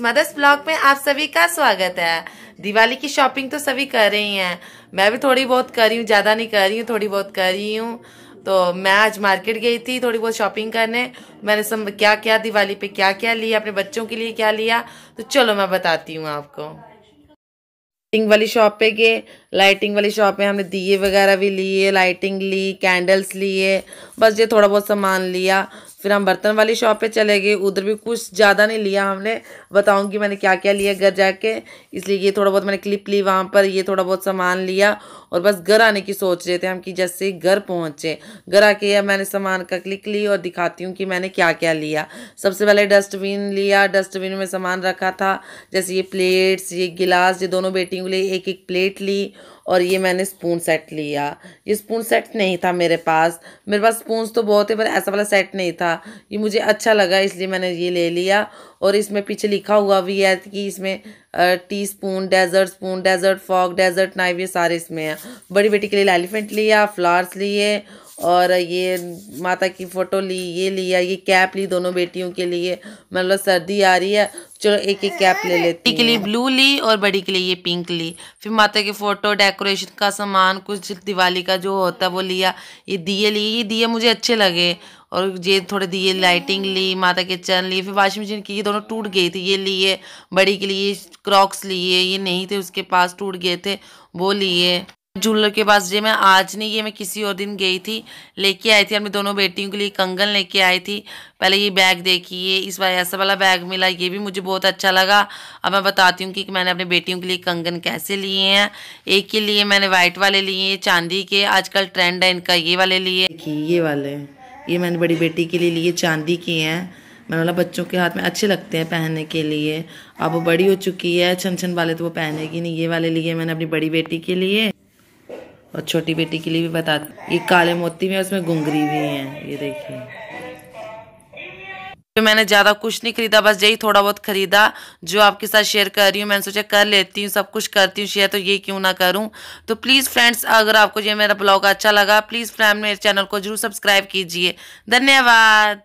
mother's blog में आप सभी का स्वागत है दिवाली की शॉपिंग तो सभी कर रही हैं मैं भी थोड़ी बहुत कर रही हूँ ज़्यादा नहीं कर रही हूँ थोड़ी बहुत कर रही हूँ तो मैं आज मार्केट गई थी थोड़ी बहुत शॉपिंग करने मैंने सब क्या क्या दिवाली पे क्या क्या लिया अपने बच्चों के लिए क्या लिया तो चलो मैं बताती हूँ आपको लाइटिंग वाली शॉप पे गए लाइटिंग वाली शॉप में हमने दिए वगैरह भी लिए लाइटिंग ली कैंडल्स लिए बस ये थोड़ा बहुत सामान लिया फिर हम बर्तन वाली शॉप पे चले गए उधर भी कुछ ज़्यादा नहीं लिया हमने बताऊंगी मैंने क्या क्या लिया घर जाके इसलिए ये थोड़ा बहुत मैंने क्लिप ली वहाँ पर ये थोड़ा बहुत सामान लिया और बस घर आने की सोच रहे थे हम कि जैसे घर पहुँचे घर आके या मैंने सामान का क्लिक ली और दिखाती हूँ कि मैंने क्या क्या लिया सबसे पहले डस्टबिन लिया डस्टबिन में सामान रखा था जैसे ये प्लेट्स ये गिलास ये दोनों बेटियों के लिए एक एक प्लेट ली और ये मैंने स्पून सेट लिया ये स्पून सेट नहीं था मेरे पास मेरे पास स्पून तो बहुत है पर ऐसा वाला सेट नहीं था ये मुझे अच्छा लगा इसलिए मैंने ये ले लिया और इसमें पीछे लिखा हुआ भी है कि इसमें teaspoon dessert spoon dessert fork dessert knife ये सारे इसमें हैं बड़ी बेटी के लिए एलिफेंट लिया फ्लावर्स लिए और ये माता की फ़ोटो ली ये लिया ये कैप ली दोनों बेटियों के लिए मतलब सर्दी आ रही है चलो एक एक कैप ले लेती के लिए ब्लू ली और बड़ी के लिए ये पिंक ली फिर माता के फ़ोटो डेकोरेशन का सामान कुछ दिवाली का जो होता है वो लिया ये दिए लिए ये दिए मुझे अच्छे लगे और ये थोड़े दिए लाइटिंग ली माता के चरण लिए फिर वॉशिंग मशीन की ये दोनों टूट गई थी ये लिए बड़ी के लिए क्रॉक्स लिए ये नहीं थे उसके पास टूट गए थे वो लिए जूलर के पास जे मैं आज नहीं ये मैं किसी और दिन गई थी लेके आई थी अपनी दोनों बेटियों के लिए कंगन लेके आई थी पहले ये बैग देखिए इस बार ऐसा वाला बैग मिला ये भी मुझे बहुत अच्छा लगा अब मैं बताती हूँ कि मैंने अपने बेटियों के लिए कंगन कैसे लिए हैं एक के लिए मैंने वाइट वाले लिए चांदी के आजकल ट्रेंड है इनका ये वाले लिए ये वाले ये मैंने बड़ी बेटी के लिए लिए चांदी के हैं मैंने बोला मतलब बच्चों के हाथ में अच्छे लगते हैं पहनने के लिए अब वो बड़ी हो चुकी है छन छन वाले तो वो पहनेगी नहीं ये वाले लिए मैंने अपनी बड़ी बेटी के लिए और छोटी बेटी के लिए भी बता ये काले मोती में उसमें घुंगरी भी है ये देखिए तो मैंने ज़्यादा कुछ नहीं खरीदा बस यही थोड़ा बहुत खरीदा जो आपके साथ शेयर कर रही हूँ मैंने सोचा कर लेती हूँ सब कुछ करती हूँ शेयर तो ये क्यों ना करूँ तो प्लीज़ फ्रेंड्स अगर आपको ये मेरा ब्लॉग अच्छा लगा प्लीज़ फ्रेंड मेरे चैनल को जरूर सब्सक्राइब कीजिए धन्यवाद